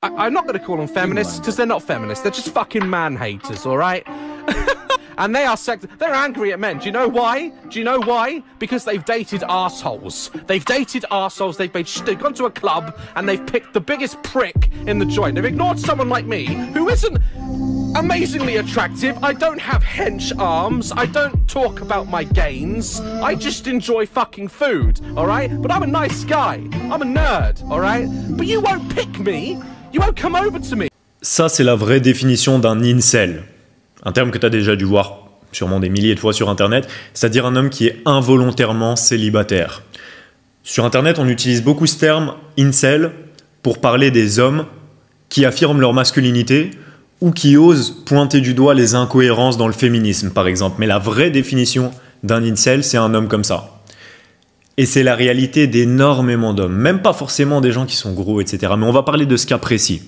I, am not going to call them feminists because they're not feminists. They're just fucking man haters, all right? and they are sex. They're angry at men. Do you know why? Do you know why? Because they've dated assholes. They've dated assholes. They've made. Sh- they've gone to a club and they've picked the biggest prick in the joint. They've ignored someone like me who isn't amazingly attractive. I don't have hench arms. I don't talk about my gains. I just enjoy fucking food, But I'm a nice guy. I'm a nerd, But you won't pick me. You won't come over to me. Ça, c'est la vraie définition d'un incel. Un terme que t'as déjà dû voir sûrement des milliers de fois sur Internet, c'est-à-dire un homme qui est involontairement célibataire. Sur Internet, on utilise beaucoup ce terme incel pour parler des hommes qui affirment leur masculinité ou qui osent pointer du doigt les incohérences dans le féminisme, par exemple. Mais la vraie définition d'un incel, c'est un homme comme ça. Et c'est la réalité d'énormément d'hommes, même pas forcément des gens qui sont gros, etc. Mais on va parler de ce cas précis.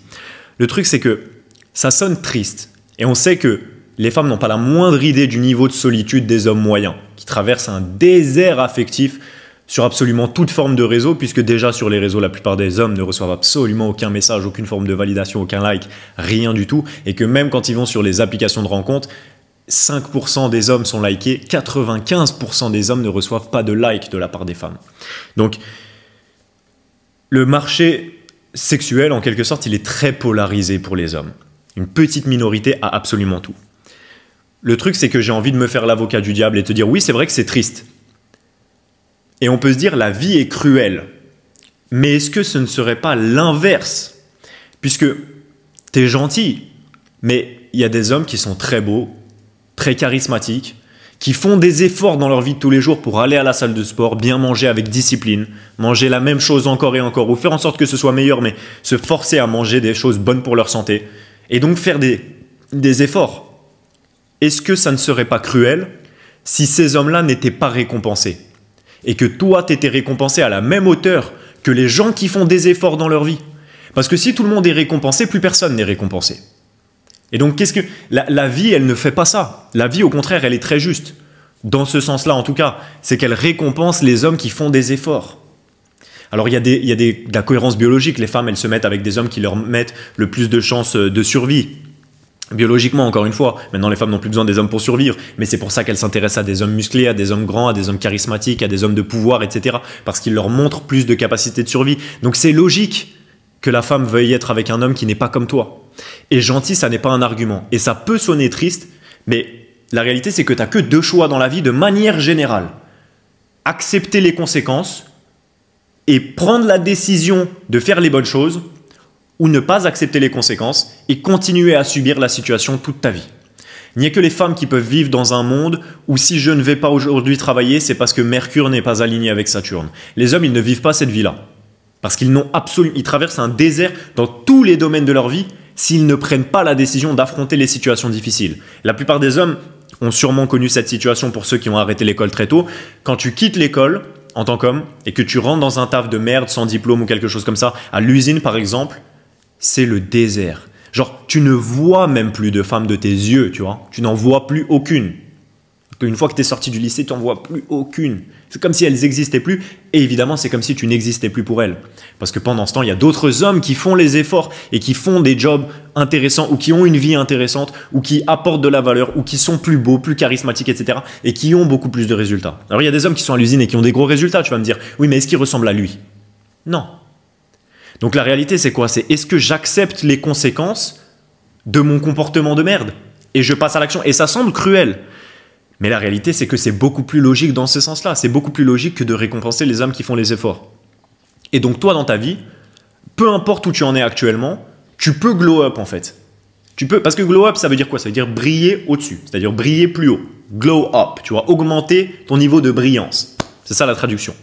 Le truc, c'est que ça sonne triste. Et on sait que les femmes n'ont pas la moindre idée du niveau de solitude des hommes moyens, qui traversent un désert affectif sur absolument toute forme de réseau, puisque déjà sur les réseaux, la plupart des hommes ne reçoivent absolument aucun message, aucune forme de validation, aucun like, rien du tout, et que même quand ils vont sur les applications de rencontres, 5% des hommes sont likés, 95% des hommes ne reçoivent pas de like de la part des femmes. Donc, le marché sexuel, en quelque sorte, il est très polarisé pour les hommes. Une petite minorité a absolument tout. Le truc, c'est que j'ai envie de me faire l'avocat du diable et te dire oui, c'est vrai que c'est triste. Et on peut se dire la vie est cruelle. Mais est-ce que ce ne serait pas l'inverse Puisque tu es gentil, mais il y a des hommes qui sont très beaux, très charismatiques, qui font des efforts dans leur vie de tous les jours pour aller à la salle de sport, bien manger avec discipline, manger la même chose encore et encore, ou faire en sorte que ce soit meilleur, mais se forcer à manger des choses bonnes pour leur santé, et donc faire des, des efforts. Est-ce que ça ne serait pas cruel si ces hommes-là n'étaient pas récompensés et que toi, tu étais récompensé à la même hauteur que les gens qui font des efforts dans leur vie. Parce que si tout le monde est récompensé, plus personne n'est récompensé. Et donc, qu'est-ce que la, vie, elle ne fait pas ça. La vie, au contraire, elle est très juste. Dans ce sens-là, en tout cas, c'est qu'elle récompense les hommes qui font des efforts. Alors, il y a, de la cohérence biologique. Les femmes, elles se mettent avec des hommes qui leur mettent le plus de chances euh, de survie biologiquement encore une fois maintenant les femmes n'ont plus besoin des hommes pour survivre mais c'est pour ça qu'elles s'intéressent à des hommes musclés à des hommes grands à des hommes charismatiques à des hommes de pouvoir etc parce qu'ils leur montrent plus de capacité de survie donc c'est logique que la femme veuille être avec un homme qui n'est pas comme toi et gentil ça n'est pas un argument et ça peut sonner triste mais la réalité c'est que t'as que deux choix dans la vie de manière générale accepter les conséquences et prendre la décision de faire les bonnes choses ou ne pas accepter les conséquences et continuer à subir la situation toute ta vie. Il n'y a que les femmes qui peuvent vivre dans un monde où si je ne vais pas aujourd'hui travailler, c'est parce que Mercure n'est pas aligné avec Saturne. Les hommes, ils ne vivent pas cette vie-là. Parce qu'ils n'ont absolument, ils traversent un désert dans tous les domaines de leur vie s'ils ne prennent pas la décision d'affronter les situations difficiles. La plupart des hommes ont sûrement connu cette situation pour ceux qui ont arrêté l'école très tôt. Quand tu quittes l'école en tant qu'homme et que tu rentres dans un taf de merde sans diplôme ou quelque chose comme ça, à l'usine par exemple, c'est le désert. Genre, tu ne vois même plus de femmes de tes yeux, tu vois. Tu n'en vois plus aucune. Une fois que tu es sorti du lycée, tu n'en vois plus aucune. C'est comme si elles n'existaient plus. Et évidemment, c'est comme si tu n'existais plus pour elles. Parce que pendant ce temps, il y a d'autres hommes qui font les efforts et qui font des jobs intéressants ou qui ont une vie intéressante ou qui apportent de la valeur ou qui sont plus beaux, plus charismatiques, etc. et qui ont beaucoup plus de résultats. Alors, il y a des hommes qui sont à l'usine et qui ont des gros résultats. Tu vas me dire, oui, mais est-ce qu'ils ressemblent à lui Non donc la réalité, c'est quoi C'est est-ce que j'accepte les conséquences de mon comportement de merde et je passe à l'action Et ça semble cruel. Mais la réalité, c'est que c'est beaucoup plus logique dans ce sens-là. C'est beaucoup plus logique que de récompenser les hommes qui font les efforts. Et donc toi, dans ta vie, peu importe où tu en es actuellement, tu peux glow up en fait. Tu peux, parce que glow up, ça veut dire quoi Ça veut dire briller au-dessus, c'est-à-dire briller plus haut. Glow up, tu vois, augmenter ton niveau de brillance. C'est ça la traduction.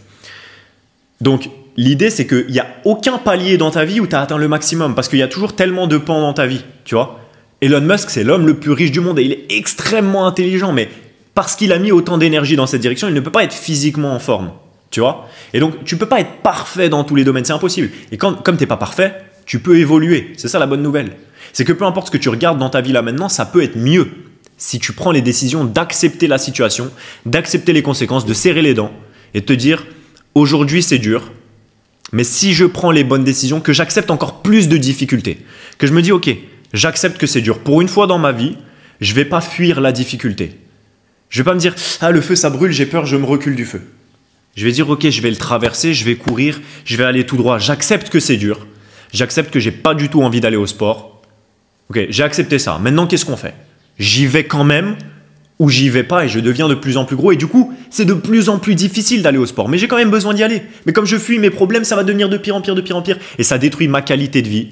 Donc, l'idée c'est qu'il n'y a aucun palier dans ta vie où tu as atteint le maximum parce qu'il y a toujours tellement de pans dans ta vie, tu vois. Elon Musk, c'est l'homme le plus riche du monde et il est extrêmement intelligent, mais parce qu'il a mis autant d'énergie dans cette direction, il ne peut pas être physiquement en forme, tu vois. Et donc, tu ne peux pas être parfait dans tous les domaines, c'est impossible. Et quand, comme t'es pas parfait, tu peux évoluer. C'est ça la bonne nouvelle. C'est que peu importe ce que tu regardes dans ta vie là maintenant, ça peut être mieux si tu prends les décisions d'accepter la situation, d'accepter les conséquences, de serrer les dents et de te dire aujourd'hui c'est dur, mais si je prends les bonnes décisions, que j'accepte encore plus de difficultés, que je me dis, ok, j'accepte que c'est dur. Pour une fois dans ma vie, je vais pas fuir la difficulté. Je vais pas me dire, ah, le feu, ça brûle, j'ai peur, je me recule du feu. Je vais dire, ok, je vais le traverser, je vais courir, je vais aller tout droit. J'accepte que c'est dur. J'accepte que j'ai pas du tout envie d'aller au sport. Ok, j'ai accepté ça. Maintenant, qu'est-ce qu'on fait J'y vais quand même, où j'y vais pas et je deviens de plus en plus gros et du coup c'est de plus en plus difficile d'aller au sport mais j'ai quand même besoin d'y aller mais comme je fuis mes problèmes ça va devenir de pire en pire de pire en pire et ça détruit ma qualité de vie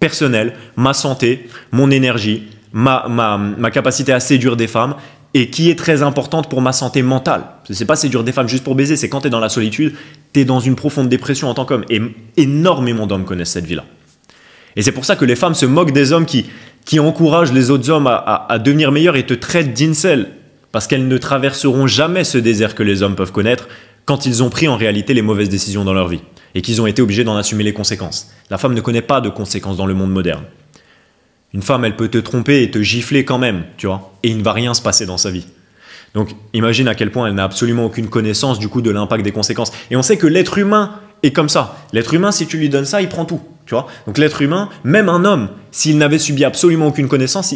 personnelle ma santé mon énergie ma, ma, ma capacité à séduire des femmes et qui est très importante pour ma santé mentale n'est pas séduire des femmes juste pour baiser c'est quand tu es dans la solitude tu es dans une profonde dépression en tant qu'homme et énormément d'hommes connaissent cette vie là et c'est pour ça que les femmes se moquent des hommes qui qui encourage les autres hommes à, devenir meilleurs et te traite d'incel, parce qu'elles ne traverseront jamais ce désert que les hommes peuvent connaître quand ils ont pris en réalité les mauvaises décisions dans leur vie, et qu'ils ont été obligés d'en assumer les conséquences. La femme ne connaît pas de conséquences dans le monde moderne. Une femme, elle peut te tromper et te gifler quand même, tu vois, et il ne va rien se passer dans sa vie. Donc imagine à quel point elle n'a absolument aucune connaissance du coup de l'impact des conséquences. Et on sait que l'être humain est comme ça. L'être humain, si tu lui donnes ça, il prend tout. Donc l'être humain, même un homme, s'il n'avait subi absolument aucune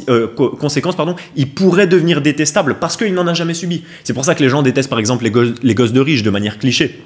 euh, conséquence, pardon, il pourrait devenir détestable parce qu'il n'en a jamais subi. C'est pour ça que les gens détestent par exemple les, les gosses de riches de manière cliché.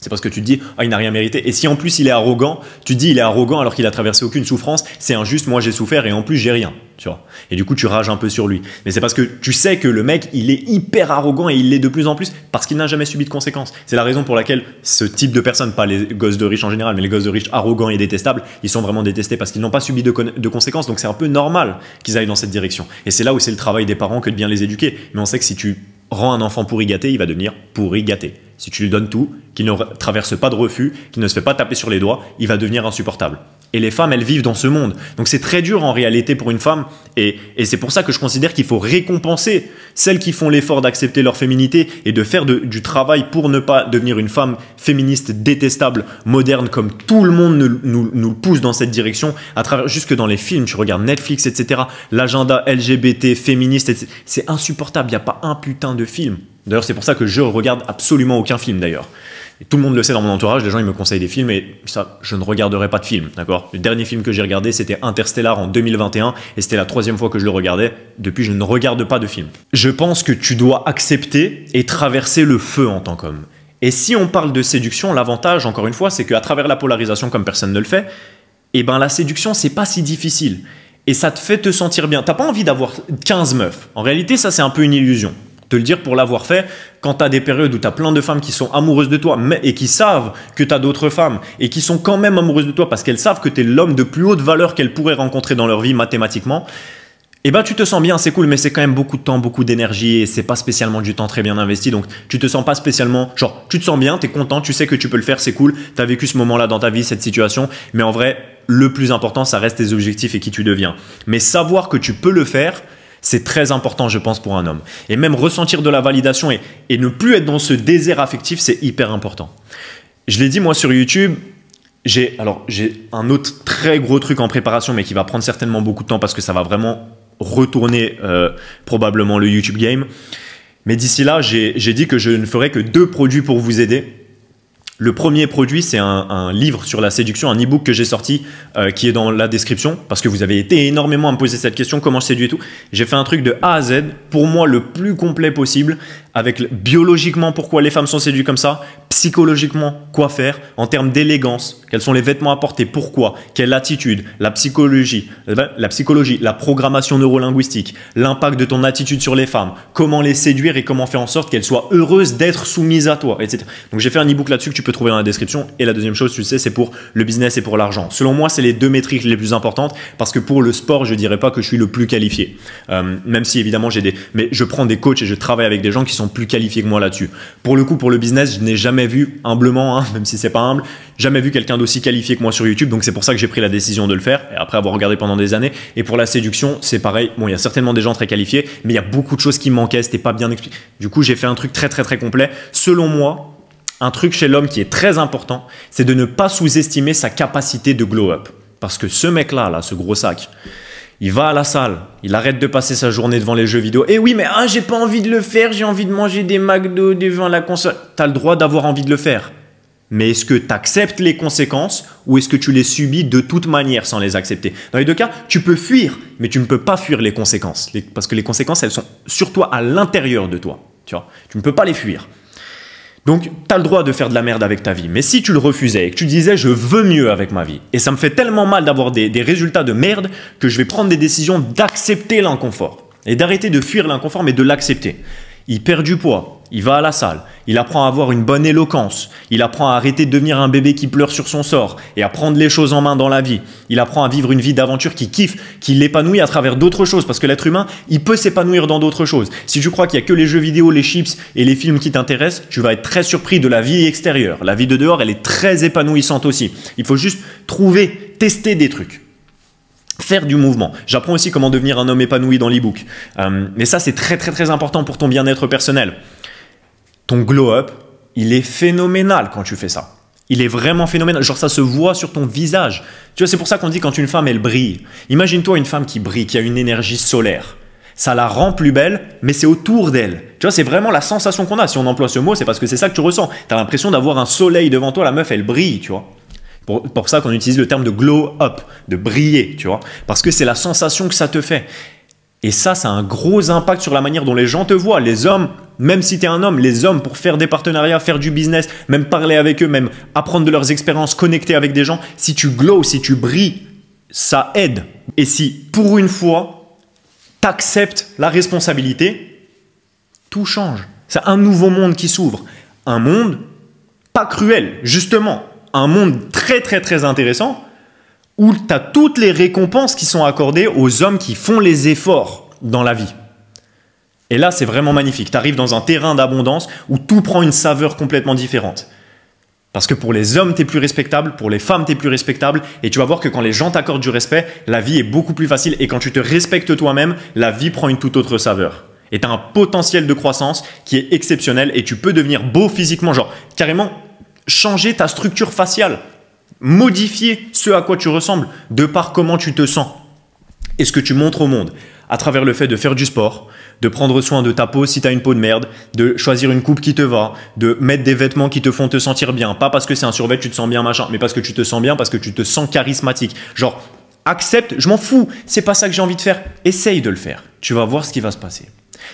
C'est parce que tu te dis, ah, il n'a rien mérité. Et si en plus il est arrogant, tu dis, il est arrogant alors qu'il a traversé aucune souffrance, c'est injuste, moi j'ai souffert et en plus j'ai rien. Tu vois. Et du coup, tu rages un peu sur lui. Mais c'est parce que tu sais que le mec, il est hyper arrogant et il l'est de plus en plus parce qu'il n'a jamais subi de conséquences. C'est la raison pour laquelle ce type de personnes, pas les gosses de riches en général, mais les gosses de riches arrogants et détestables, ils sont vraiment détestés parce qu'ils n'ont pas subi de, de conséquences. Donc c'est un peu normal qu'ils aillent dans cette direction. Et c'est là où c'est le travail des parents que de bien les éduquer. Mais on sait que si tu rends un enfant pourri gâté, il va devenir pourri gâté si tu lui donnes tout, qu'il ne traverse pas de refus, qu'il ne se fait pas taper sur les doigts, il va devenir insupportable. Et les femmes, elles vivent dans ce monde. Donc c'est très dur en réalité pour une femme. Et, c'est pour ça que je considère qu'il faut récompenser celles qui font l'effort d'accepter leur féminité et de faire du travail pour ne pas devenir une femme féministe détestable, moderne, comme tout le monde nous, pousse dans cette direction, à travers, jusque dans les films, tu regardes Netflix, etc. L'agenda LGBT, féministe, c'est insupportable. Il n'y a pas un putain de film. D'ailleurs, c'est pour ça que je regarde absolument aucun film d'ailleurs tout le monde le sait dans mon entourage, les gens ils me conseillent des films et ça, je ne regarderai pas de film, d'accord Le dernier film que j'ai regardé, c'était Interstellar en 2021 et c'était la troisième fois que je le regardais. Depuis, je ne regarde pas de film. Je pense que tu dois accepter et traverser le feu en tant qu'homme. Et si on parle de séduction, l'avantage, encore une fois, c'est qu'à travers la polarisation, comme personne ne le fait, et eh ben la séduction, c'est pas si difficile. Et ça te fait te sentir bien. T'as pas envie d'avoir 15 meufs. En réalité, ça, c'est un peu une illusion te le dire pour l'avoir fait, quand tu as des périodes où tu as plein de femmes qui sont amoureuses de toi mais, et qui savent que tu as d'autres femmes et qui sont quand même amoureuses de toi parce qu'elles savent que tu es l'homme de plus haute valeur qu'elles pourraient rencontrer dans leur vie mathématiquement, eh ben tu te sens bien, c'est cool, mais c'est quand même beaucoup de temps, beaucoup d'énergie et c'est pas spécialement du temps très bien investi. Donc tu te sens pas spécialement, genre tu te sens bien, tu es content, tu sais que tu peux le faire, c'est cool, tu as vécu ce moment-là dans ta vie, cette situation, mais en vrai, le plus important, ça reste tes objectifs et qui tu deviens. Mais savoir que tu peux le faire, c'est très important, je pense, pour un homme. Et même ressentir de la validation et, ne plus être dans ce désert affectif, c'est hyper important. Je l'ai dit, moi, sur YouTube, j'ai alors j'ai un autre très gros truc en préparation, mais qui va prendre certainement beaucoup de temps parce que ça va vraiment retourner euh, probablement le YouTube game. Mais d'ici là, j'ai dit que je ne ferai que deux produits pour vous aider. Le premier produit, c'est un, livre sur la séduction, un e-book que j'ai sorti euh, qui est dans la description parce que vous avez été énormément à me poser cette question comment je séduis et tout. J'ai fait un truc de A à Z, pour moi le plus complet possible, avec biologiquement pourquoi les femmes sont séduites comme ça, psychologiquement quoi faire en termes d'élégance, quels sont les vêtements à porter, pourquoi, quelle attitude, la psychologie, eh ben, la psychologie, la programmation neurolinguistique, l'impact de ton attitude sur les femmes, comment les séduire et comment faire en sorte qu'elles soient heureuses d'être soumises à toi, etc. Donc j'ai fait un ebook là-dessus que tu peux trouver dans la description. Et la deuxième chose, tu le sais, c'est pour le business et pour l'argent. Selon moi, c'est les deux métriques les plus importantes parce que pour le sport, je dirais pas que je suis le plus qualifié, euh, même si évidemment j'ai des, mais je prends des coachs et je travaille avec des gens qui sont plus qualifiés que moi là-dessus. Pour le coup, pour le business, je n'ai jamais vu, humblement, hein, même si c'est pas humble, jamais vu quelqu'un d'aussi qualifié que moi sur YouTube. Donc c'est pour ça que j'ai pris la décision de le faire, et après avoir regardé pendant des années. Et pour la séduction, c'est pareil. Bon, il y a certainement des gens très qualifiés, mais il y a beaucoup de choses qui manquaient, c'était pas bien expliqué. Du coup, j'ai fait un truc très très très complet. Selon moi, un truc chez l'homme qui est très important, c'est de ne pas sous-estimer sa capacité de glow up. Parce que ce mec-là, là, ce gros sac, il va à la salle, il arrête de passer sa journée devant les jeux vidéo. Et eh oui, mais ah, j'ai pas envie de le faire, j'ai envie de manger des McDo devant la console. T'as le droit d'avoir envie de le faire. Mais est-ce que tu acceptes les conséquences ou est-ce que tu les subis de toute manière sans les accepter Dans les deux cas, tu peux fuir, mais tu ne peux pas fuir les conséquences. parce que les conséquences, elles sont sur toi, à l'intérieur de toi. Tu, vois tu ne peux pas les fuir. Donc, tu as le droit de faire de la merde avec ta vie. Mais si tu le refusais et que tu disais je veux mieux avec ma vie, et ça me fait tellement mal d'avoir des, des résultats de merde que je vais prendre des décisions d'accepter l'inconfort et d'arrêter de fuir l'inconfort mais de l'accepter il perd du poids, il va à la salle, il apprend à avoir une bonne éloquence, il apprend à arrêter de devenir un bébé qui pleure sur son sort et à prendre les choses en main dans la vie. Il apprend à vivre une vie d'aventure qui kiffe, qui l'épanouit à travers d'autres choses parce que l'être humain, il peut s'épanouir dans d'autres choses. Si tu crois qu'il n'y a que les jeux vidéo, les chips et les films qui t'intéressent, tu vas être très surpris de la vie extérieure. La vie de dehors, elle est très épanouissante aussi. Il faut juste trouver, tester des trucs faire du mouvement. J'apprends aussi comment devenir un homme épanoui dans l'ebook. Euh, mais ça, c'est très très très important pour ton bien-être personnel. Ton glow-up, il est phénoménal quand tu fais ça. Il est vraiment phénoménal. Genre, ça se voit sur ton visage. Tu vois, c'est pour ça qu'on dit quand une femme, elle brille. Imagine-toi une femme qui brille, qui a une énergie solaire. Ça la rend plus belle, mais c'est autour d'elle. Tu vois, c'est vraiment la sensation qu'on a. Si on emploie ce mot, c'est parce que c'est ça que tu ressens. Tu as l'impression d'avoir un soleil devant toi, la meuf, elle brille, tu vois. Pour, ça qu'on utilise le terme de glow up, de briller, tu vois, parce que c'est la sensation que ça te fait. Et ça, ça a un gros impact sur la manière dont les gens te voient. Les hommes, même si tu es un homme, les hommes, pour faire des partenariats, faire du business, même parler avec eux, même apprendre de leurs expériences, connecter avec des gens, si tu glow, si tu brilles, ça aide. Et si, pour une fois, acceptes la responsabilité, tout change. C'est un nouveau monde qui s'ouvre. Un monde pas cruel, justement un monde très très très intéressant où tu as toutes les récompenses qui sont accordées aux hommes qui font les efforts dans la vie. Et là, c'est vraiment magnifique. Tu arrives dans un terrain d'abondance où tout prend une saveur complètement différente. Parce que pour les hommes, tu es plus respectable, pour les femmes, tu es plus respectable, et tu vas voir que quand les gens t'accordent du respect, la vie est beaucoup plus facile, et quand tu te respectes toi-même, la vie prend une toute autre saveur. Et as un potentiel de croissance qui est exceptionnel, et tu peux devenir beau physiquement, genre carrément changer ta structure faciale, modifier ce à quoi tu ressembles, de par comment tu te sens et ce que tu montres au monde, à travers le fait de faire du sport, de prendre soin de ta peau si tu as une peau de merde, de choisir une coupe qui te va, de mettre des vêtements qui te font te sentir bien, pas parce que c'est un survêt tu te sens bien machin, mais parce que tu te sens bien, parce que tu te sens charismatique. Genre accepte, je m'en fous, c'est pas ça que j'ai envie de faire, essaye de le faire, tu vas voir ce qui va se passer.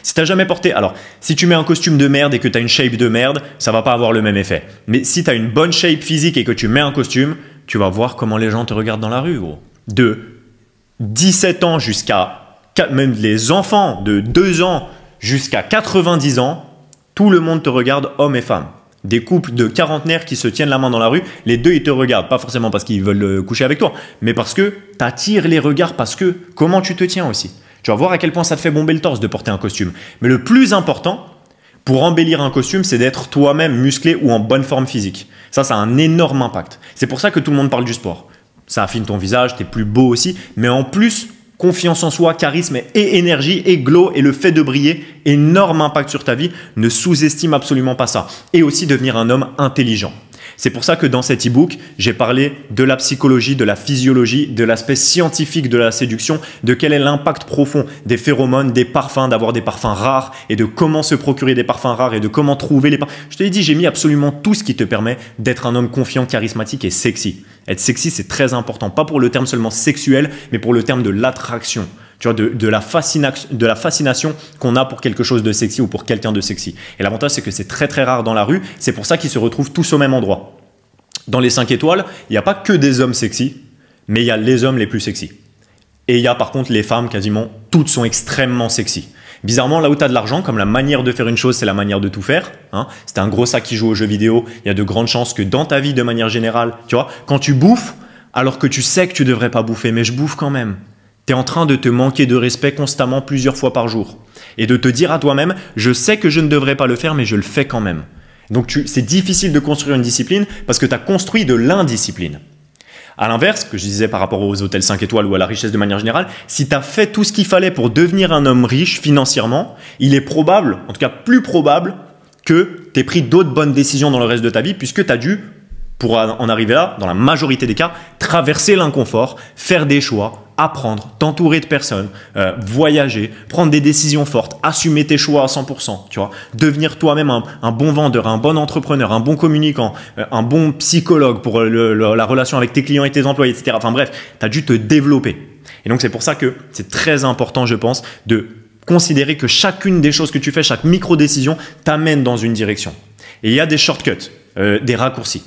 Si t'as jamais porté, alors si tu mets un costume de merde et que tu as une shape de merde, ça va pas avoir le même effet. Mais si tu as une bonne shape physique et que tu mets un costume, tu vas voir comment les gens te regardent dans la rue, gros. De 17 ans jusqu'à même les enfants de 2 ans jusqu'à 90 ans, tout le monde te regarde, hommes et femmes. Des couples de quarantenaires qui se tiennent la main dans la rue, les deux ils te regardent, pas forcément parce qu'ils veulent euh, coucher avec toi, mais parce que tu t'attires les regards, parce que comment tu te tiens aussi. Tu vas voir à quel point ça te fait bomber le torse de porter un costume. Mais le plus important, pour embellir un costume, c'est d'être toi-même musclé ou en bonne forme physique. Ça, ça a un énorme impact. C'est pour ça que tout le monde parle du sport. Ça affine ton visage, t'es plus beau aussi, mais en plus, confiance en soi, charisme et énergie et glow et le fait de briller, énorme impact sur ta vie. Ne sous-estime absolument pas ça. Et aussi devenir un homme intelligent. C'est pour ça que dans cet e-book, j'ai parlé de la psychologie, de la physiologie, de l'aspect scientifique de la séduction, de quel est l'impact profond des phéromones, des parfums, d'avoir des parfums rares et de comment se procurer des parfums rares et de comment trouver les parfums. Je te l'ai dit, j'ai mis absolument tout ce qui te permet d'être un homme confiant, charismatique et sexy. Être sexy, c'est très important, pas pour le terme seulement sexuel, mais pour le terme de l'attraction tu vois, de, de la, fascination, de la fascination qu'on a pour quelque chose de sexy ou pour quelqu'un de sexy. Et l'avantage, c'est que c'est très très rare dans la rue, c'est pour ça qu'ils se retrouvent tous au même endroit. Dans les 5 étoiles, il n'y a pas que des hommes sexy, mais il y a les hommes les plus sexy. Et il y a par contre les femmes, quasiment toutes sont extrêmement sexy. Bizarrement, là où tu as de l'argent, comme la manière de faire une chose, c'est la manière de tout faire. Hein, c'est un gros sac qui joue aux jeux vidéo. Il y a de grandes chances que dans ta vie, de manière générale, tu vois, quand tu bouffes, alors que tu sais que tu devrais pas bouffer, mais je bouffe quand même tu es en train de te manquer de respect constamment plusieurs fois par jour. Et de te dire à toi-même, je sais que je ne devrais pas le faire, mais je le fais quand même. Donc c'est difficile de construire une discipline parce que tu as construit de l'indiscipline. À l'inverse, que je disais par rapport aux hôtels 5 étoiles ou à la richesse de manière générale, si tu as fait tout ce qu'il fallait pour devenir un homme riche financièrement, il est probable, en tout cas plus probable, que tu aies pris d'autres bonnes décisions dans le reste de ta vie puisque tu as dû, pour en arriver là, dans la majorité des cas, traverser l'inconfort, faire des choix, apprendre, t'entourer de personnes, euh, voyager, prendre des décisions fortes, assumer tes choix à 100%, tu vois, devenir toi-même un, bon vendeur, un bon entrepreneur, un bon communicant, euh, un bon psychologue pour la relation avec tes clients et tes employés, etc. Enfin bref, tu as dû te développer. Et donc c'est pour ça que c'est très important, je pense, de considérer que chacune des choses que tu fais, chaque micro-décision, t'amène dans une direction. Et il y a des shortcuts, euh, des raccourcis.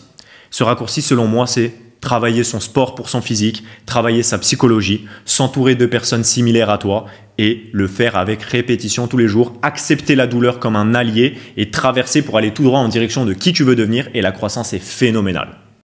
Ce raccourci, selon moi, c'est travailler son sport pour son physique, travailler sa psychologie, s'entourer de personnes similaires à toi et le faire avec répétition tous les jours, accepter la douleur comme un allié et traverser pour aller tout droit en direction de qui tu veux devenir et la croissance est phénoménale.